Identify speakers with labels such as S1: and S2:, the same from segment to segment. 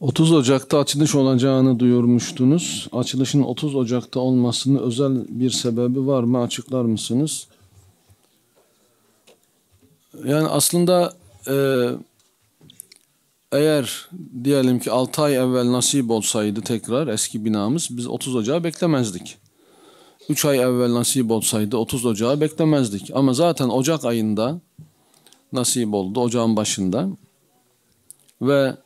S1: 30 Ocak'ta açılış olacağını duyurmuştunuz. Açılışın 30 Ocak'ta olmasının özel bir sebebi var mı? Açıklar mısınız? Yani aslında e, eğer diyelim ki 6 ay evvel nasip olsaydı tekrar eski binamız biz 30 Ocağı beklemezdik. 3 ay evvel nasip olsaydı 30 Ocağı beklemezdik. Ama zaten Ocak ayında nasip oldu, ocağın başında. Ve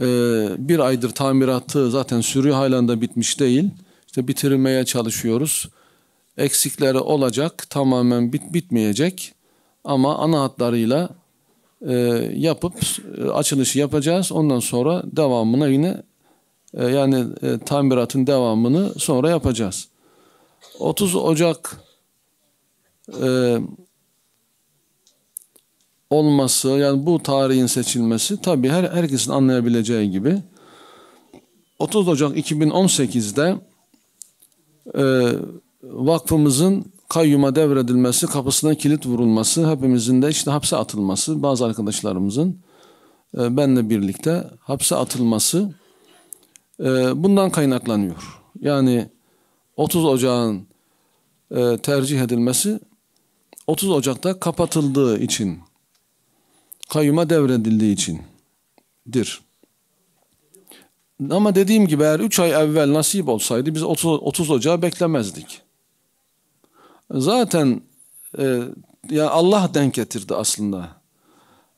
S1: ee, bir aydır tamiratı zaten sürü halen de bitmiş değil. İşte bitirmeye çalışıyoruz. Eksikleri olacak, tamamen bit bitmeyecek. Ama ana hatlarıyla e, yapıp e, açılışı yapacağız. Ondan sonra devamına yine e, yani e, tamiratın devamını sonra yapacağız. 30 Ocak e, olması yani bu tarihin seçilmesi tabii her herkesin anlayabileceği gibi 30 Ocak 2018'de e, vakfımızın kayyuma devredilmesi, kapısına kilit vurulması, hepimizin de işte hapse atılması, bazı arkadaşlarımızın e, benle birlikte hapse atılması e, bundan kaynaklanıyor. Yani 30 Ocak'ın e, tercih edilmesi 30 Ocak'ta kapatıldığı için kayyuma devredildiği içindir. Ama dediğim gibi eğer 3 ay evvel nasip olsaydı biz 30, 30 Ocağı beklemezdik. Zaten e, ya Allah denk getirdi aslında.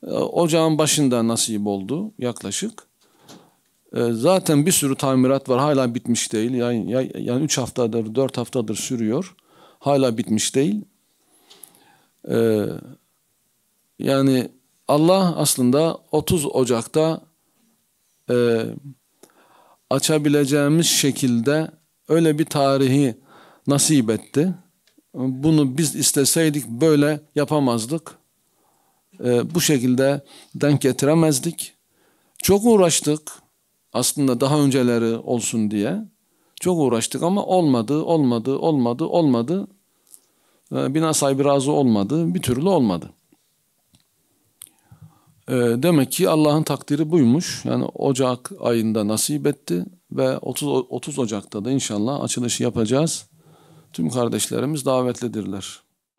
S1: E, ocağın başında nasip oldu yaklaşık. E, zaten bir sürü tamirat var hala bitmiş değil. Yani, yani 3 haftadır 4 haftadır sürüyor. Hala bitmiş değil. E, yani Allah aslında 30 Ocak'ta e, açabileceğimiz şekilde öyle bir tarihi nasip etti. Bunu biz isteseydik böyle yapamazdık. E, bu şekilde denk getiremezdik. Çok uğraştık. Aslında daha önceleri olsun diye. Çok uğraştık ama olmadı, olmadı, olmadı, olmadı. E, bina sahibi razı olmadı. Bir türlü olmadı. Ee, demek ki Allah'ın takdiri buymuş. Yani Ocak ayında nasip etti ve 30, 30 Ocak'ta da inşallah açılışı yapacağız. Tüm kardeşlerimiz davetlidirler.